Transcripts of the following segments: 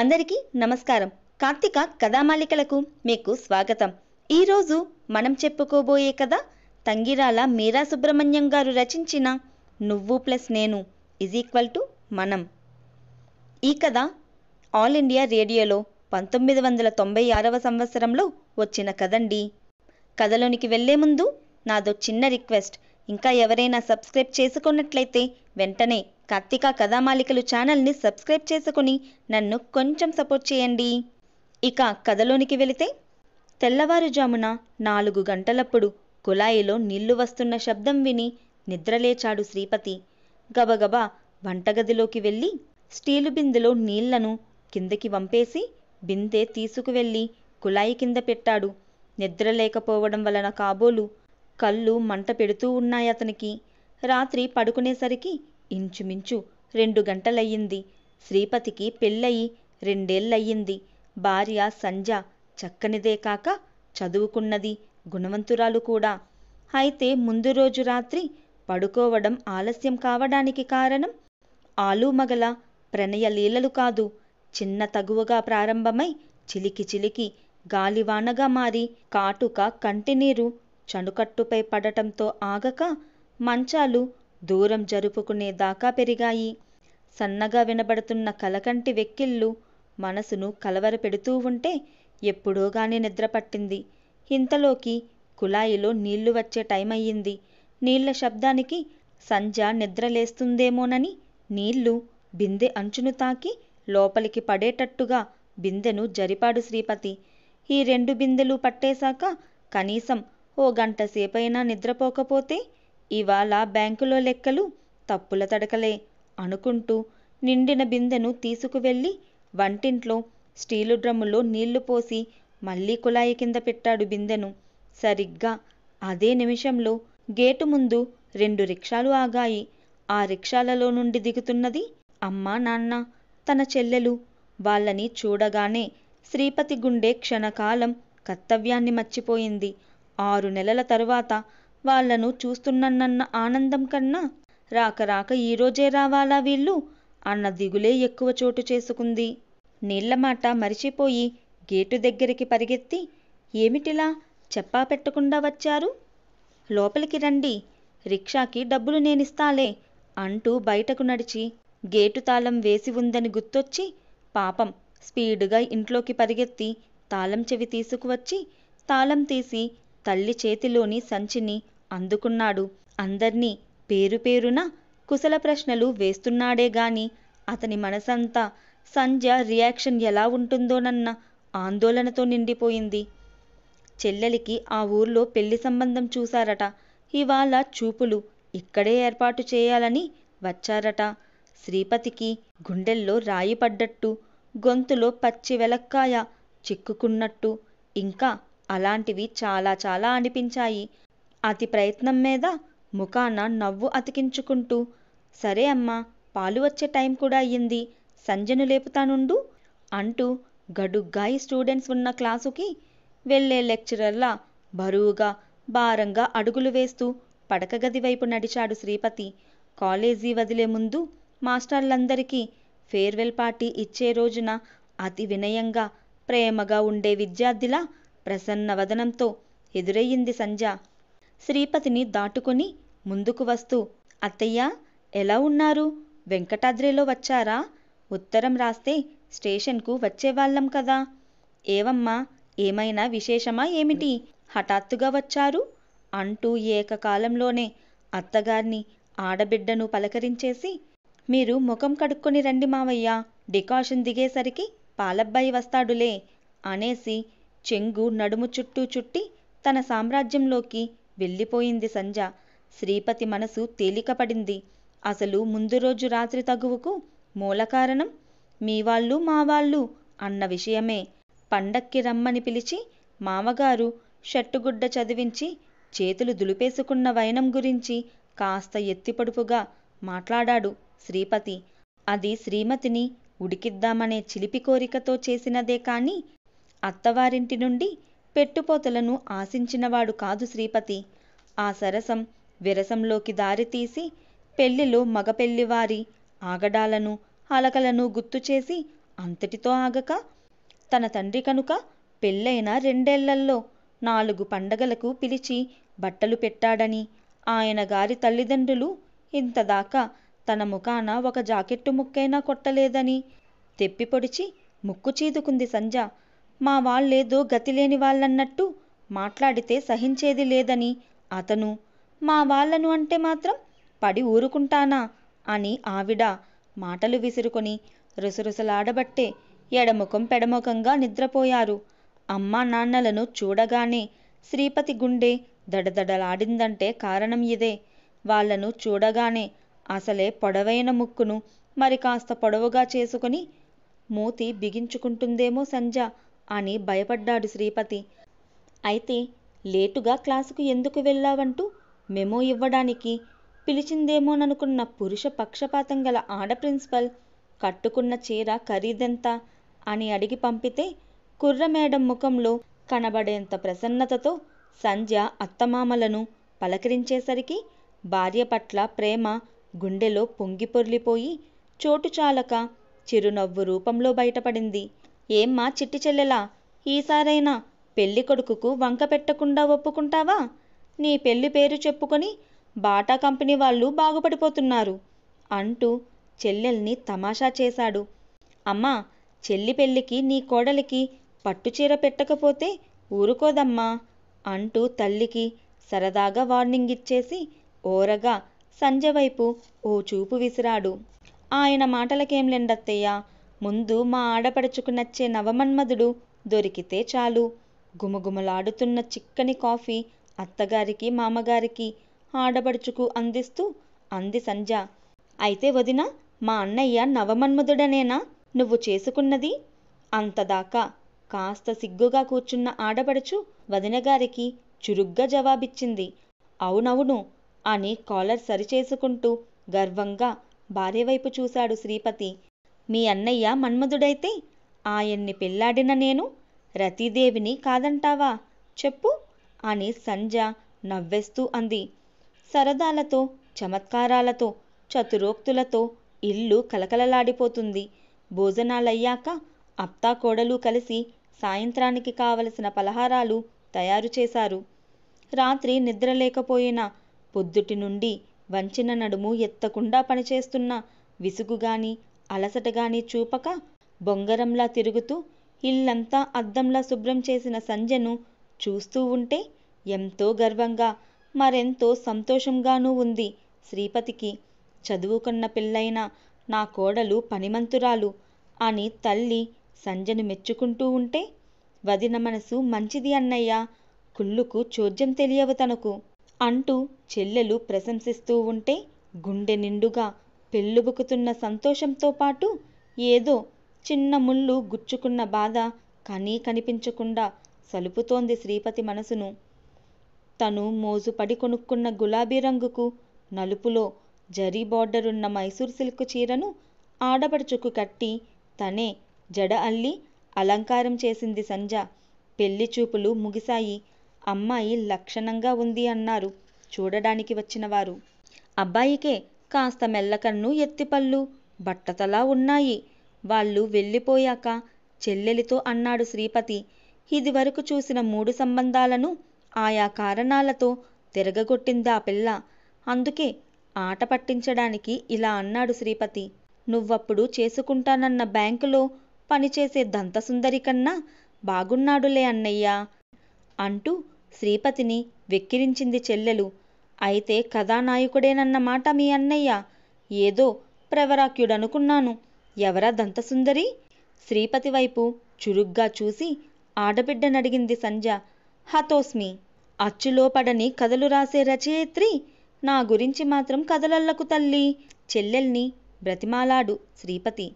అందరికీ నమస్కారం కార్తిక కథామాలికలకు మీకు స్వాగతం ఈరోజు మనం చెప్పుకోబోయే కథ తంగిరాల మీరా సుబ్రహ్మణ్యం గారు రచించిన నువ్వు ప్లస్ నేను ఇజ్ ఈక్వల్ టు మనం ఈ కథ ఆల్ ఇండియా రేడియోలో పంతొమ్మిది వందల తొంభై ఆరవ సంవత్సరంలో వచ్చిన కథండి కథలోనికి వెళ్లే ముందు నాదో చిన్న రిక్వెస్ట్ ఇంకా ఎవరైనా సబ్స్క్రైబ్ చేసుకున్నట్లయితే వెంటనే కార్తికా కథామాలికలు ఛానల్ని సబ్స్క్రైబ్ చేసుకుని నన్ను కొంచెం సపోర్ట్ చేయండి ఇక కథలోనికి వెళితే తెల్లవారుజామున నాలుగు గంటలప్పుడు కుళాయిలో నీళ్లు వస్తున్న శబ్దం విని నిద్రలేచాడు శ్రీపతి గబగబా వంటగదిలోకి వెళ్ళి స్టీలు బిందెలో నీళ్లను కిందకి వంపేసి బిందె తీసుకువెళ్ళి కుళాయి కింద పెట్టాడు నిద్రలేకపోవడం వలన కాబోలు కళ్ళు మంట పెడుతూ ఉన్నాయతనికి రాత్రి పడుకునేసరికి ఇంచుమించు రెండు గంటలయ్యింది శ్రీపతికి పెళ్ళయి రెండేళ్లయ్యింది భార్య సంజ చక్కనిదే కాక చదువుకున్నది గుణవంతురాలు కూడా అయితే ముందు రోజు రాత్రి పడుకోవడం ఆలస్యం కావడానికి కారణం ఆలుమగల ప్రణయలీలలు కాదు చిన్న తగువగా ప్రారంభమై చిలికి చిలికి గాలివానగా మారి కాటుక కంటినీరు చనుకట్టుపై పడటంతో ఆగక మంచాలు దూరం జరుపుకునే దాకా పెరిగాయి సన్నగా వినబడుతున్న కలకంటి వెక్కిళ్ళు మనసును కలవరపెడుతూ ఉంటే ఎప్పుడోగానే నిద్రపట్టింది ఇంతలోకి కుళాయిలో నీళ్లు వచ్చే టైం అయ్యింది నీళ్ల శబ్దానికి సంధ్య నిద్రలేస్తుందేమోనని నీళ్లు బిందె అంచును తాకి లోపలికి పడేటట్టుగా బిందెను జరిపాడు శ్రీపతి ఈ రెండు బిందెలు పట్టేశాక కనీసం ఓ గంట సేపైనా నిద్రపోకపోతే ఇవాళ బ్యాంకులో లెక్కలు తప్పుల తడకలే అనుకుంటూ నిండిన బిందెను తీసుకువెళ్ళి వంటింట్లో స్టీలు డ్రమ్ములో నీళ్లు పోసి మళ్ళీ కుళాయి కింద పెట్టాడు బిందెను సరిగ్గా అదే నిమిషంలో గేటు ముందు రెండు రిక్షాలు ఆగాయి ఆ రిక్షాలలో నుండి దిగుతున్నది అమ్మా నాన్న తన చెల్లెలు వాళ్ళని చూడగానే శ్రీపతి గుండె క్షణకాలం కర్తవ్యాన్ని మర్చిపోయింది ఆరు నెలల తరువాత వాళ్లను చూస్తున్నానన్న ఆనందం కన్నా రాక రాక ఈరోజే రావాలా వీళ్ళు అన్న దిగులే ఎక్కువ చోటు చేసుకుంది నీళ్లమాట మాట మరిచిపోయి గేటు దగ్గరికి పరిగెత్తి ఏమిటిలా చెప్పా పెట్టకుండా వచ్చారు లోపలికి రండి రిక్షాకి డబ్బులు నేనిస్తాలే అంటూ బయటకు నడిచి గేటు తాళం వేసి ఉందని గుర్తొచ్చి పాపం స్పీడుగా ఇంట్లోకి పరిగెత్తి తాళం చెవి తీసుకువచ్చి తాళం తీసి తల్లి చేతిలోని సంచిని అందుకున్నాడు అందర్నీ పేరు పేరున కుశల ప్రశ్నలు వేస్తున్నాడే గాని అతని మనసంతా సంధ్య రియాక్షన్ ఎలా ఉంటుందోనన్న ఆందోళనతో నిండిపోయింది చెల్లెలికి ఆ ఊర్లో పెళ్లి సంబంధం చూశారట ఇవాళ చూపులు ఇక్కడే ఏర్పాటు చేయాలని వచ్చారట శ్రీపతికి గుండెల్లో రాయి పడ్డట్టు గొంతులో పచ్చి వెలక్కాయ చిక్కుకున్నట్టు ఇంకా అలాంటివి చాలా చాలా అనిపించాయి అతి ప్రయత్నం మీద ముఖాన నవ్వు అతికించుకుంటూ సరే అమ్మా పాలు వచ్చే టైం కూడా అయ్యింది సంజను లేపుతానుండు అంటూ గడుగ్గాయి స్టూడెంట్స్ ఉన్న క్లాసుకి వెళ్ళే లెక్చరర్లా బరువుగా భారంగా అడుగులు వేస్తూ పడకగది వైపు నడిచాడు శ్రీపతి కాలేజీ వదిలే ముందు మాస్టర్లందరికీ ఫేర్వెల్ పార్టీ ఇచ్చే రోజున అతి వినయంగా ప్రేమగా ఉండే విద్యార్థిలా ప్రసన్నవదనంతో ఎదురయ్యింది సంధ్య శ్రీపతిని దాటుకుని ముందుకు వస్తూ అత్తయ్యా ఎలా ఉన్నారు వెంకటాద్రిలో వచ్చారా ఉత్తరం రాస్తే స్టేషన్కు వచ్చేవాళ్ళం కదా ఏవమ్మా ఏమైనా విశేషమా ఏమిటి హఠాత్తుగా వచ్చారు అంటూ ఏకకాలంలోనే అత్తగారిని ఆడబిడ్డను పలకరించేసి మీరు ముఖం కడుక్కొని రండి మావయ్య డికాషన్ దిగేసరికి పాలబ్బాయి వస్తాడులే అనేసి చెంగు నడుము చుట్టూ చుట్టి తన సామ్రాజ్యంలోకి వెళ్ళిపోయింది సంజ శ్రీపతి మనసు తేలికపడింది అసలు ముందు రోజు రాత్రి తగువుకు మూల కారణం మీ వాళ్ళు అన్న విషయమే పండక్కి రమ్మని పిలిచి మామగారు షట్టుగుడ్డ చదివించి చేతులు దులిపేసుకున్న వైనం గురించి కాస్త ఎత్తిపడుపుగా మాట్లాడాడు శ్రీపతి అది శ్రీమతిని ఉడికిద్దామనే చిలిపి కోరికతో చేసినదే కాని అత్తవారింటి నుండి పెట్టుపోతలను ఆశించినవాడు కాదు శ్రీపతి ఆ సరసం విరసంలోకి దారితీసి పెళ్లిలో మగపెళ్లివారి ఆగడాలను అలకలను గుర్తుచేసి అంతటితో ఆగక తన తండ్రి కనుక పెళ్ళైన రెండేళ్లల్లో నాలుగు పండగలకు పిలిచి బట్టలు పెట్టాడని ఆయన గారి తల్లిదండ్రులు ఇంతదాకా తన ముఖాన ఒక జాకెట్టు ముక్కైనా కొట్టలేదని తెప్పిపొడిచి ముక్కు చీదుకుంది సంజ మా వాళ్ళేదో గతిలేని వాళ్ళన్నట్టు మాట్లాడితే సహించేది లేదని అతను మా వాళ్ళను అంటే మాత్రం పడి ఊరుకుంటానా అని ఆవిడ మాటలు విసురుకొని రుసరుసలాడబట్టే ఎడముఖం పెడముఖంగా నిద్రపోయారు అమ్మా నాన్నలను చూడగానే శ్రీపతి గుండె దడదడలాడిందంటే కారణం ఇదే వాళ్లను చూడగానే అసలే పొడవైన ముక్కును మరి కాస్త పొడవుగా చేసుకుని మూతి బిగించుకుంటుందేమో సంధ్య అని భయపడ్డాడు శ్రీపతి అయితే లేటుగా క్లాసుకు ఎందుకు వెళ్ళావంటూ మెమో ఇవ్వడానికి పిలిచిందేమోననుకున్న పురుష పక్షపాతం గల ఆడ ప్రిన్సిపల్ కట్టుకున్న చీర ఖరీదెంత అని అడిగి పంపితే కుర్ర మేడం ముఖంలో కనబడేంత ప్రసన్నతతో సంధ్య అత్తమామలను పలకరించేసరికి భార్య పట్ల ప్రేమ గుండెలో పొంగిపొర్లిపోయి చోటుచాలక చిరునవ్వు రూపంలో బయటపడింది ఏమ్మా చిట్టి చెల్లెలా ఈసారైనా పెళ్లి కొడుకుకు వంక పెట్టకుండా ఒప్పుకుంటావా నీ పెళ్లి పేరు చెప్పుకొని బాటా కంపెనీ వాళ్ళు బాగుపడిపోతున్నారు అంటూ చెల్లెల్ని తమాషా చేశాడు అమ్మా చెల్లి పెళ్లికి నీ కోడలికి పట్టుచీర పెట్టకపోతే ఊరుకోదమ్మా అంటూ తల్లికి సరదాగా వార్నింగ్ ఇచ్చేసి ఓరగా సంజవైపు ఓ చూపు విసిరాడు ఆయన మాటలకేం లెండత్తయ్యా ముందు మా ఆడపడుచుకు నచ్చే నవమన్మధుడు దొరికితే చాలు గుమగుమలాడుతున్న చిక్కని కాఫీ అత్తగారికి మామగారికి ఆడపడుచుకు అందిస్తూ అంది సంజ అయితే వదిన మా అన్నయ్య నవమన్మధుడనేనా నువ్వు చేసుకున్నది అంతదాకా కాస్త సిగ్గుగా కూర్చున్న ఆడపడుచు వదినగారికి చురుగ్గా జవాబిచ్చింది అవునవును అని కాలర్ సరిచేసుకుంటూ గర్వంగా భార్యవైపు చూశాడు శ్రీపతి మీ అన్నయ్య మన్మధుడైతే ఆయన్ని పెళ్లాడిన నేను రతీదేవిని కాదంటావా చెప్పు అని సంజ నవ్వేస్తూ అంది సరదాలతో చమత్కారాలతో చతురోక్తులతో ఇల్లు కలకలలాడిపోతుంది భోజనాలయ్యాక అప్తా కోడలు కలిసి సాయంత్రానికి కావలసిన పలహారాలు తయారు చేశారు రాత్రి నిద్రలేకపోయినా పొద్దుటి నుండి వంచిన నడుము ఎత్తకుండా పనిచేస్తున్న విసుగుగాని అలసటగాని చూపక బొంగరంలా తిరుగుతూ ఇల్లంతా అద్దంలా శుభ్రం చేసిన సంజను చూస్తూ ఉంటే ఎంతో గర్వంగా మరెంతో సంతోషంగానూ ఉంది శ్రీపతికి చదువుకున్న పిల్లైన నా కోడలు పనిమంతురాలు అని తల్లి సంజను మెచ్చుకుంటూ ఉంటే వదిన మనసు మంచిది అన్నయ్య కుళ్ళుకు చోద్యం తెలియవు తనకు అంటూ చెల్లెలు ప్రశంసిస్తూ ఉంటే గుండె నిండుగా పెళ్ళుబుకుతున్న సంతోషంతో పాటు ఏదో చిన్న ముళ్ళు గుచ్చుకున్న బాధ కనీ కనిపించకుండా సలుపుతోంది శ్రీపతి మనసును తను మోజుపడి కొనుక్కున్న గులాబీ రంగుకు నలుపులో జరీ బార్డరున్న మైసూర్ సిల్క్ చీరను ఆడపడుచుకు కట్టి తనే జడ అల్లి అలంకారం చేసింది సంజ పెళ్లి చూపులు ముగిశాయి అమ్మాయి లక్షణంగా ఉంది అన్నారు చూడడానికి వచ్చినవారు అబ్బాయికే కాస్త మెల్లకన్ను ఎత్తిపళ్ళు బట్టతలా ఉన్నాయి వాళ్ళు వెళ్ళిపోయాక చెల్లెలితో అన్నాడు శ్రీపతి ఇదివరకు చూసిన మూడు సంబంధాలను ఆయా కారణాలతో తిరగగొట్టిందా పిల్ల అందుకే ఆట పట్టించడానికి ఇలా అన్నాడు శ్రీపతి నువ్వప్పుడు చేసుకుంటానన్న బ్యాంకులో పనిచేసే దంతసుందరి కన్నా బాగున్నాడులే అన్నయ్యా అంటూ శ్రీపతిని వెక్కిరించింది చెల్లెలు అయితే కథానాయకుడేనన్నమాట మీ అన్నయ్య ఏదో ప్రవరాక్యుడనుకున్నాను ఎవరా దంతసుందరి శ్రీపతి వైపు చురుగ్గా చూసి ఆడబిడ్డనడిగింది సంధ్య హతోస్మి అచ్చులోపడని కథలు రాసే రచయిత్రి నా గురించి మాత్రం కథలల్లకు తల్లి చెల్లెల్ని బ్రతిమాలాడు శ్రీపతి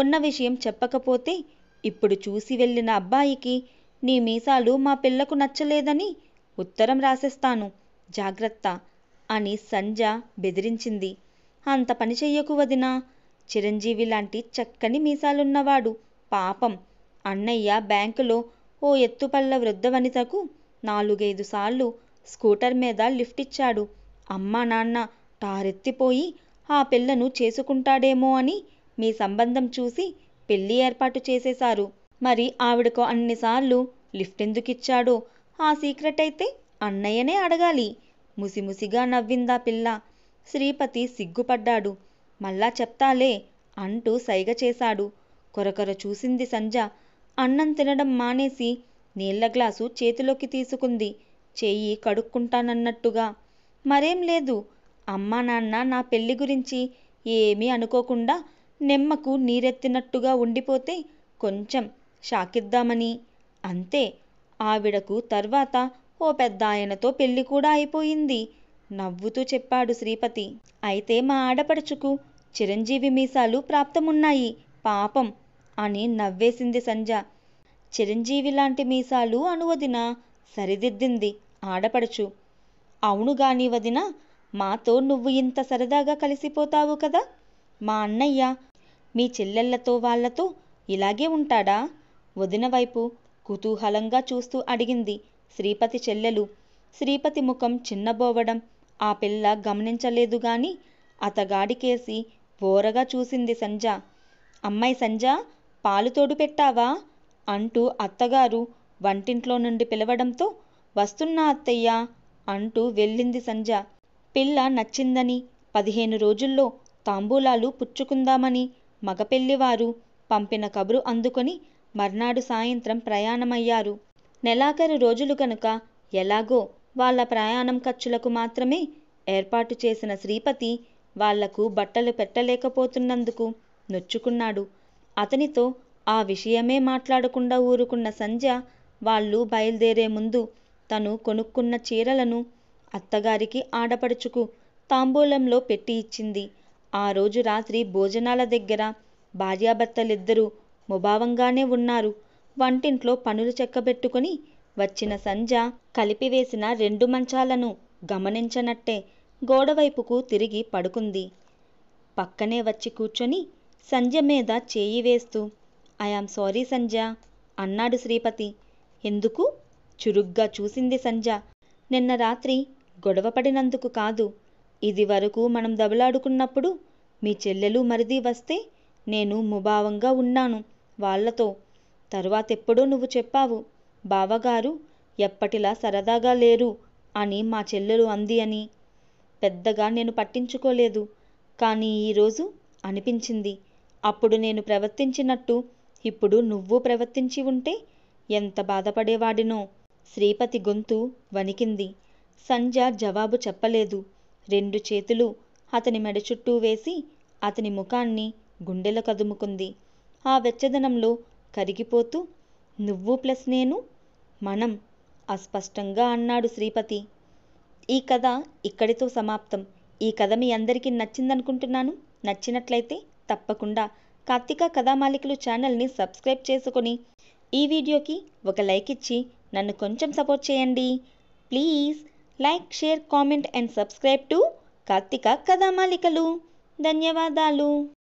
ఉన్న విషయం చెప్పకపోతే ఇప్పుడు చూసి వెళ్ళిన అబ్బాయికి నీ మీసాలు మా పిల్లకు నచ్చలేదని ఉత్తరం రాసేస్తాను జాగ్రత్త అని సంజ బెదిరించింది అంత పని చెయ్యకు వదినా చిరంజీవి లాంటి చక్కని మీసాలున్నవాడు పాపం అన్నయ్య బ్యాంకులో ఓ ఎత్తుపల్ల వృద్ధ వనితకు నాలుగైదు సార్లు స్కూటర్ మీద లిఫ్ట్ ఇచ్చాడు అమ్మా నాన్న టారెత్తిపోయి ఆ పిల్లను చేసుకుంటాడేమో అని మీ సంబంధం చూసి పెళ్లి ఏర్పాటు చేసేశారు మరి ఆవిడకు అన్నిసార్లు లిఫ్ట్ ఎందుకిచ్చాడో ఆ సీక్రెట్ అయితే అన్నయ్యనే అడగాలి ముసిముసిగా నవ్విందా పిల్ల శ్రీపతి సిగ్గుపడ్డాడు మళ్ళా చెప్తాలే అంటూ సైగ చేశాడు కొరకొర చూసింది సంజ అన్నం తినడం మానేసి నీళ్ల గ్లాసు చేతిలోకి తీసుకుంది చేయి కడుక్కుంటానన్నట్టుగా మరేం లేదు అమ్మా నాన్న నా పెళ్లి గురించి ఏమీ అనుకోకుండా నెమ్మకు నీరెత్తినట్టుగా ఉండిపోతే కొంచెం షాకిద్దామని అంతే ఆవిడకు తర్వాత ఓ పెద్దాయనతో పెళ్లి కూడా అయిపోయింది నవ్వుతూ చెప్పాడు శ్రీపతి అయితే మా ఆడపడుచుకు చిరంజీవి మీసాలు ప్రాప్తమున్నాయి పాపం అని నవ్వేసింది సంజ చిరంజీవి లాంటి మీసాలు అనువదిన సరిదిద్దింది ఆడపడుచు అవును గాని వదిన మాతో నువ్వు ఇంత సరదాగా కలిసిపోతావు కదా మా అన్నయ్య మీ చెల్లెళ్లతో వాళ్లతో ఇలాగే ఉంటాడా వదిన వైపు కుతూహలంగా చూస్తూ అడిగింది శ్రీపతి చెల్లెలు శ్రీపతి ముఖం చిన్నబోవడం ఆ పిల్ల గమనించలేదు గాని అతగాడికేసి ఓరగా చూసింది సంజ అమ్మాయి సంజ పాలు తోడు పెట్టావా అంటూ అత్తగారు వంటింట్లో నుండి పిలవడంతో వస్తున్నా అత్తయ్య అంటూ వెళ్ళింది సంజ పిల్ల నచ్చిందని పదిహేను రోజుల్లో తాంబూలాలు పుచ్చుకుందామని మగపెళ్లివారు పంపిన కబురు అందుకొని మర్నాడు సాయంత్రం ప్రయాణమయ్యారు నెలాఖరు రోజులు కనుక ఎలాగో వాళ్ళ ప్రయాణం ఖర్చులకు మాత్రమే ఏర్పాటు చేసిన శ్రీపతి వాళ్లకు బట్టలు పెట్టలేకపోతున్నందుకు నొచ్చుకున్నాడు అతనితో ఆ విషయమే మాట్లాడకుండా ఊరుకున్న సంధ్య వాళ్ళు బయలుదేరే ముందు తను కొనుక్కున్న చీరలను అత్తగారికి ఆడపడుచుకు తాంబూలంలో పెట్టి ఇచ్చింది ఆ రోజు రాత్రి భోజనాల దగ్గర భార్యాభర్తలిద్దరూ ముభావంగానే ఉన్నారు వంటింట్లో పనులు చెక్కబెట్టుకుని వచ్చిన సంజ కలిపివేసిన రెండు మంచాలను గమనించనట్టే గోడవైపుకు తిరిగి పడుకుంది పక్కనే వచ్చి కూర్చొని సంధ్య మీద చేయి వేస్తూ ఐఆమ్ సారీ సంధ్య అన్నాడు శ్రీపతి ఎందుకు చురుగ్గా చూసింది సంధ్య నిన్న రాత్రి గొడవపడినందుకు కాదు ఇది వరకు మనం దబలాడుకున్నప్పుడు మీ చెల్లెలు మరిది వస్తే నేను ముభావంగా ఉన్నాను వాళ్లతో తరువాతెప్పుడో నువ్వు చెప్పావు బావగారు ఎప్పటిలా సరదాగా లేరు అని మా చెల్లెలు అంది అని పెద్దగా నేను పట్టించుకోలేదు కానీ ఈరోజు అనిపించింది అప్పుడు నేను ప్రవర్తించినట్టు ఇప్పుడు నువ్వు ప్రవర్తించి ఉంటే ఎంత బాధపడేవాడినో శ్రీపతి గొంతు వణికింది సంజ జవాబు చెప్పలేదు రెండు చేతులు అతని మెడ చుట్టూ వేసి అతని ముఖాన్ని గుండెల కదుముకుంది ఆ వెచ్చదనంలో కరిగిపోతూ నువ్వు ప్లస్ నేను మనం అస్పష్టంగా అన్నాడు శ్రీపతి ఈ కథ ఇక్కడితో సమాప్తం ఈ కథ మీ అందరికీ నచ్చిందనుకుంటున్నాను నచ్చినట్లయితే తప్పకుండా కార్తిక కథామాలికలు ఛానల్ని సబ్స్క్రైబ్ చేసుకొని ఈ వీడియోకి ఒక లైక్ ఇచ్చి నన్ను కొంచెం సపోర్ట్ చేయండి please like share comment and subscribe to Karthika Kathamalikalu ధన్యవాదాలు